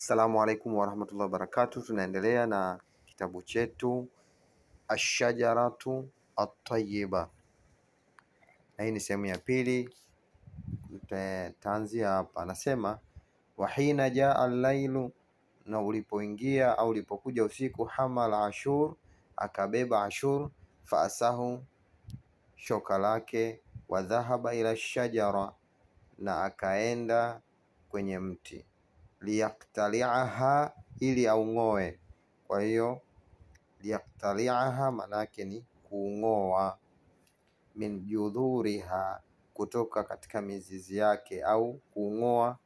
Assalamu alaikum warahmatullahi wabarakatuh. Tunaendelea na kitabu chetu Ashajaratu Atayiba, na hii ni sehemu ya pili. Tutaanzia hapa, anasema wahina jaa allailu, na ulipoingia au ulipokuja usiku, hamala ashur, akabeba ashur, faasahu, shoka lake, wa dhahaba ila shajara, na akaenda kwenye mti liyaktaliaha, ili aung'oe. Kwa hiyo liyaktaliaha manake ni kuung'oa, min judhuriha, kutoka katika mizizi yake au kuung'oa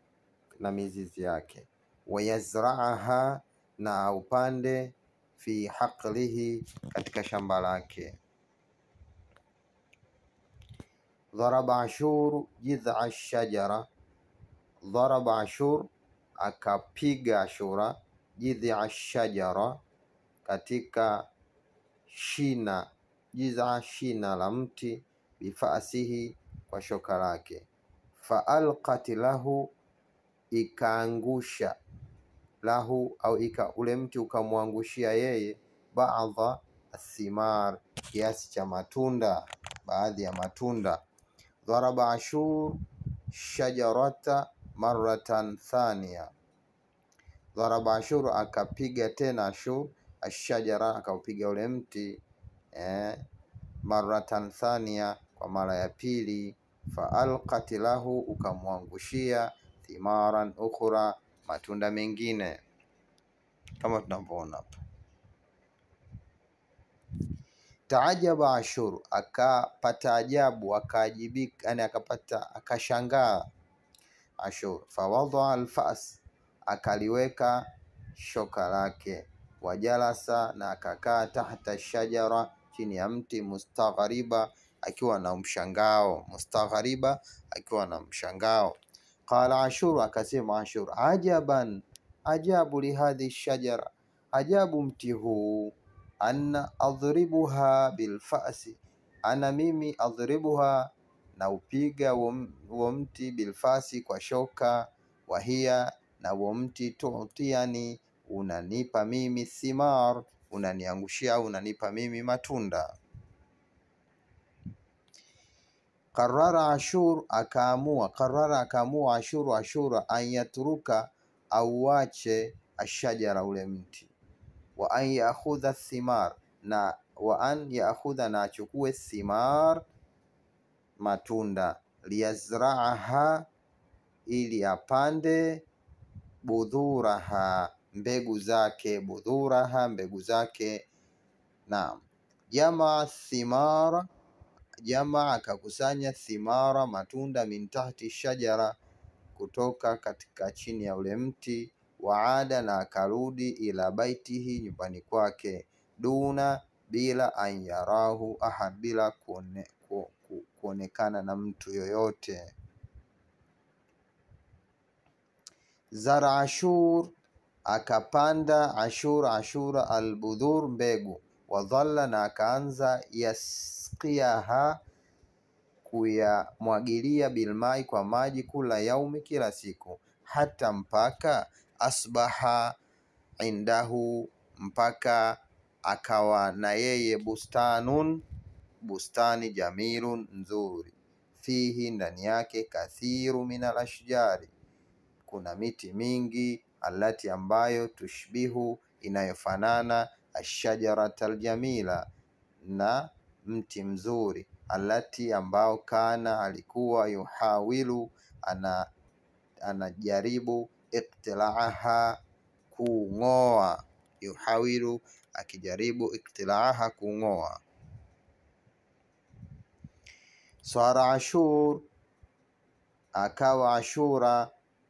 na mizizi yake. Wayazraaha, na upande fi haqlihi, katika shamba lake. Dharaba Ashur jidha shajara, dharaba Ashur akapiga ashura jidhia shajara, katika shina jidha shina la mti bifasihi, kwa shoka lake faalqat lahu, ikaangusha lahu au ika ule mti ukamwangushia yeye baadha athimar, kiasi cha matunda, baadhi ya matunda. Dharaba ashur shajarata maratan thania. Dharaba ashur, akapiga tena ashur ashajara, akaupiga ule mti eh, maratan thania, kwa mara ya pili. Faalqat lahu, ukamwangushia thimaran ukhra, matunda mengine kama tunavyoona hapa. Taajaba Ashur, akapata ajabu, akaajibika, yani akapata akashangaa Ashur. Fawadha alfas, akaliweka shoka lake. Wajalasa, na akakaa tahta shajara, chini ya mti. Mustaghariba, akiwa na mshangao. Mustaghariba, akiwa na mshangao. Qala Ashur, akasema Ashur, ajaban, ajabu lihadhi shajara, ajabu mti huu. Anna adhribuha bilfasi, ana mimi adhribuha na upiga huo mti bilfasi kwa shoka wahia, na huo mti tutiani unanipa mimi simar unaniangushia au unanipa mimi matunda. Karara Ashur akaamua, karara akaamua ashur Ashura anyaturuka auache ashajara ule mti wa an thimar na wa an yaakhudha na achukue thimar matunda, liyazraaha, ili apande, budhuraha, mbegu zake, budhuraha, mbegu zake. Naam, jamaa thimara, jamaa akakusanya thimara, matunda, min tahti shajara, kutoka katika chini ya ule mti waada na akarudi ila baitihi nyumbani kwake, duna bila yarahu ahad, bila kuonekana na mtu yoyote. Zara Ashur akapanda Ashur Ashura albudhur mbegu wadhalla, na akaanza yasqiaha kuyamwagilia bilmai kwa maji, kula yaumi, kila siku, hata mpaka asbaha indahu, mpaka akawa na yeye bustanun bustani jamilu nzuri fihi ndani yake kathiru min ashjari, kuna miti mingi alati ambayo tushbihu inayofanana ashajaratal aljamila na mti mzuri alati ambao kana alikuwa yuhawilu ana anajaribu iktilaaha kung'oa, yuhawilu akijaribu iktilaaha kung'oa Swara Ashur akawa Ashura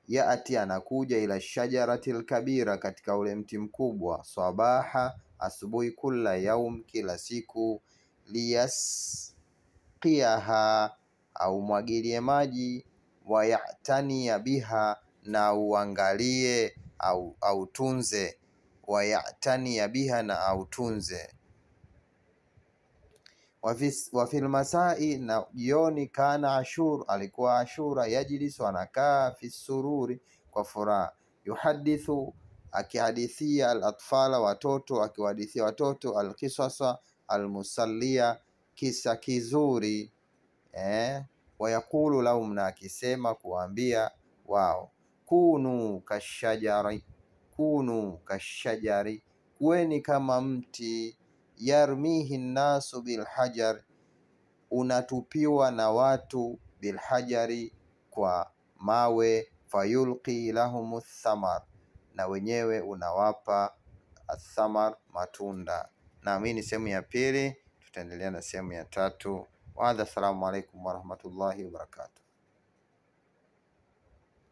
yati anakuja ila shajarati lkabira, katika ule mti mkubwa. Sabaha asubuhi, kula yaum, kila siku. Liyasqiaha au mwagilie maji. Wayatania biha na uangalie au autunze. Wayatania biha na autunze wafil masai, na jioni, kana Ashur, alikuwa Ashura, yajlisu, anakaa, fi sururi, kwa furaha, yuhadithu, akihadithia, alatfala, watoto, akiwahadithia watoto, alkisasa almusalia, kisa kizuri eh? Wayaqulu lahum, na akisema kuwaambia wao, kunu kashajari, kunu kashajari, kuweni kama mti yarmihi nnasu bilhajar unatupiwa na watu bilhajari, kwa mawe. Fayulqi lahum thamar, na wenyewe unawapa athamar, matunda. Naam, hii ni sehemu ya pili, tutaendelea na sehemu ya tatu. Wa hadha, assalamu alaikum warahmatullahi wabarakatuh.